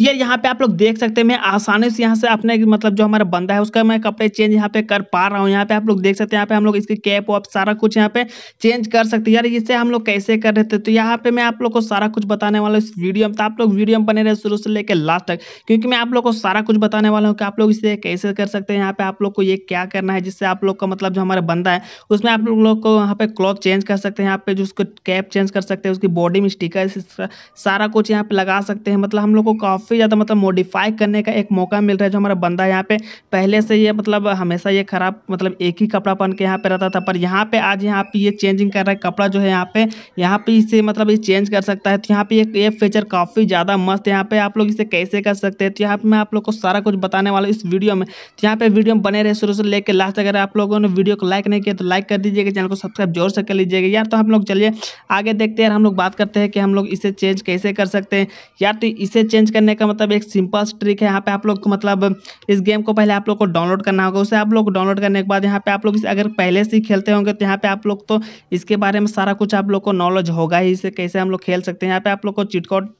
ये यहाँ पे आप लोग देख सकते हैं मैं आसानी से यहाँ से अपने मतलब जो हमारा बंदा है उसका मैं कपड़े चेंज यहाँ पे कर पा रहा हूँ यहाँ पे आप लोग देख सकते हैं यहाँ पे हम लोग इसकी कैप वैप सारा कुछ यहाँ पे चेंज कर सकते हैं यार इसे हम लोग कैसे कर रहे थे तो यहाँ पे मैं आप लोग को सारा कुछ बताने वाला हूँ इस वीडियो में तो आप लोग वीडियो में बने रहे शुरू से लेकर लास्ट तक क्योंकि मैं आप लोग को सारा कुछ बताने वाला हूँ कि आप लोग इसे कैसे कर सकते हैं यहाँ पे आप लोग को ये क्या करना है जिससे आप लोग का मतलब जो हमारा बंदा है उसमें आप लोग को यहाँ पे क्लॉथ चेंज कर सकते हैं यहाँ पे जो उसको कैप चेंज कर सकते हैं उसकी बॉडी में स्टिकर सारा कुछ यहाँ पे लगा सकते हैं मतलब हम लोग को काफ़ी ज़्यादा मतलब मॉडिफाई करने का एक मौका मिल रहा है जो हमारा बंदा यहाँ पे पहले से ये मतलब हमेशा ये खराब मतलब एक ही कपड़ा पहन के यहाँ पे रहता था पर यहाँ पे आज यहाँ पे ये चेंजिंग कर रहा है कपड़ा जो है यहाँ पे यहाँ पे इसे मतलब ये चेंज कर सकता है तो यहाँ पे ये फीचर काफ़ी ज़्यादा मस्त है यहाँ पे आप लोग इसे कैसे कर सकते हैं तो यहाँ पर मैं आप लोग को सारा कुछ बताने वाला इस वीडियो में तो यहाँ पर वीडियो में बने रहे शुरू से लेकर लास्ट अगर आप लोगों ने वीडियो को लाइक नहीं किया तो लाइक कर दीजिएगा चैनल को सब्सक्राइब जोर से कर लीजिएगा यार तो हम लोग चलिए आगे देखते हैं हम लोग बात करते हैं कि हम लोग इसे चेंज कैसे कर सकते हैं यार तो इसे चेंज कर करने का मतलब एक सिंपल ट्रिक है यहाँ पे आप लोग को मतलब इस गेम को पहले आप लोग को डाउनलोड करना होगा उसे आप लोग डाउनलोड करने के बाद यहाँ पे आप लोग अगर पहले से ही खेलते होंगे तो यहाँ पे आप लोग तो इसके बारे में सारा कुछ आप लोग को नॉलेज होगा ही इसे कैसे हम लोग खेल सकते हैं यहाँ पे आप लोग को चिटकोट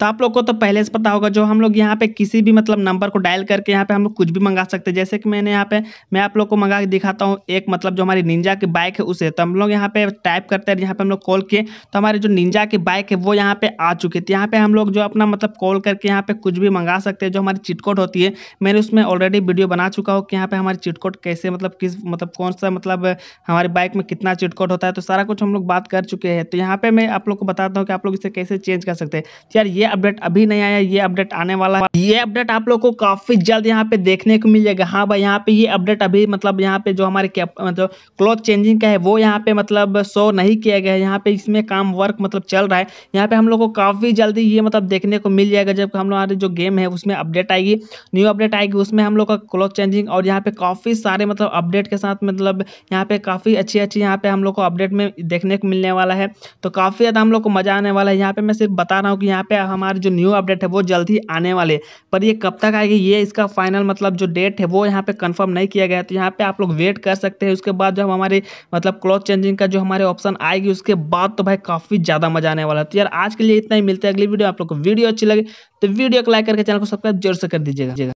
तो आप लोग को तो पहले से पता होगा जो हम लोग यहाँ पे किसी भी मतलब नंबर को डायल करके यहाँ पे हम लोग कुछ भी मंगा सकते हैं जैसे कि मैंने यहाँ पे मैं आप लोग को मंगा के दिखाता हूँ एक मतलब जो हमारी निंजा की बाइक है उसे तो हम लोग यहाँ पे टाइप करते हैं यहाँ पे हम लोग कॉल किए तो हमारी जो निंजा की बाइक है वो यहाँ पे आ चुकी थी यहाँ पे हम लोग जो अपना मतलब कॉल करके यहाँ पे कुछ भी मंगा सकते हैं जो हमारी चिटकोट होती है मैंने उसमें ऑलरेडी वीडियो बना चुका हूँ कि यहाँ पे हमारी चिटकोट कैसे मतलब किस मतलब कौन सा मतलब हमारी बाइक में कितना चिटकोट होता है तो सारा कुछ हम लोग बात कर चुके हैं तो यहाँ पे मैं आप लोग को बताता हूँ कि आप लोग इसे कैसे चेंज कर सकते हैं तो यार ये अपडेट अभी नहीं आया ये अपडेट आने वाला है ये अपडेट आप लोग को काफी जल्द यहाँ पे देखने को मिल जाएगा हाँ भाई यहाँ पे ये अपडेट अभी मतलब यहाँ पे जो हमारे मतलब क्लॉथ चेंजिंग का है वो यहाँ पे मतलब शो नहीं किया गया है यहाँ पे इसमें काम वर्क मतलब चल रहा है यहाँ पे हम लोग को काफी जल्दी ये मतलब देखने को मिल जाएगा जब हम लोग हमारे जो गेम है उसमें अपडेट आएगी न्यू अपडेट आएगी उसमें हम लोग का क्लॉथ चेंजिंग और यहाँ पे काफी सारे मतलब अपडेट के साथ मतलब यहाँ पे काफी अच्छी अच्छी यहाँ पे हम लोग को अपडेट में देखने को मिलने वाला है तो काफी ज्यादा हम लोग को मजा आने वाला है यहाँ पे मैं सिर्फ बता रहा हूँ कि यहाँ पे हम हमारे जो न्यू अपडेट है वो जल्द ही आने वाले पर ये कब तक आएगी ये इसका फाइनल मतलब जो डेट है वो यहाँ पे कंफर्म नहीं किया गया तो यहाँ पे आप लोग वेट कर सकते हैं उसके बाद हम हमारे मतलब क्लॉथ चेंजिंग का जो हमारे ऑप्शन आएगी उसके बाद तो भाई काफ़ी ज़्यादा मजा आने वाला है तो यार आज के लिए इतना ही मिलता है अगली वीडियो आप लोग को वीडियो अच्छी लगे तो वीडियो को लाइक करके चैनल को सब्सक्राइब जरूर से कर दीजिएगा